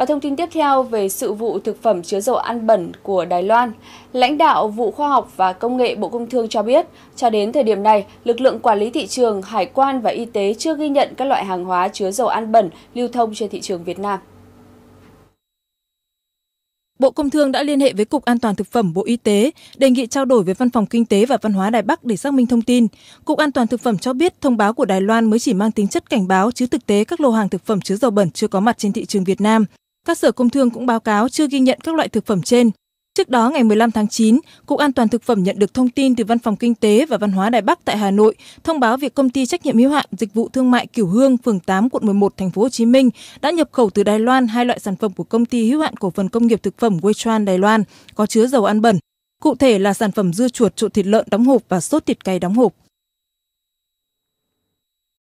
Và thông tin tiếp theo về sự vụ thực phẩm chứa dầu ăn bẩn của Đài Loan, lãnh đạo vụ khoa học và công nghệ Bộ Công Thương cho biết, cho đến thời điểm này, lực lượng quản lý thị trường, hải quan và y tế chưa ghi nhận các loại hàng hóa chứa dầu ăn bẩn lưu thông trên thị trường Việt Nam. Bộ Công Thương đã liên hệ với Cục An toàn Thực phẩm Bộ Y tế, đề nghị trao đổi với Văn phòng Kinh tế và Văn hóa Đài Bắc để xác minh thông tin. Cục An toàn Thực phẩm cho biết thông báo của Đài Loan mới chỉ mang tính chất cảnh báo chứ thực tế các lô hàng thực phẩm chứa dầu bẩn chưa có mặt trên thị trường Việt Nam. Các sở công thương cũng báo cáo chưa ghi nhận các loại thực phẩm trên. Trước đó, ngày 15 tháng 9, Cục An toàn Thực phẩm nhận được thông tin từ Văn phòng Kinh tế và Văn hóa Đài Bắc tại Hà Nội thông báo việc công ty trách nhiệm hữu hạn dịch vụ thương mại Cửu Hương, phường 8, quận 11, thành phố Hồ Chí Minh đã nhập khẩu từ Đài Loan hai loại sản phẩm của công ty hữu hạn cổ phần công nghiệp thực phẩm Weichuan Đài Loan có chứa dầu ăn bẩn. Cụ thể là sản phẩm dưa chuột trộn thịt lợn đóng hộp và sốt thịt cay đóng hộp.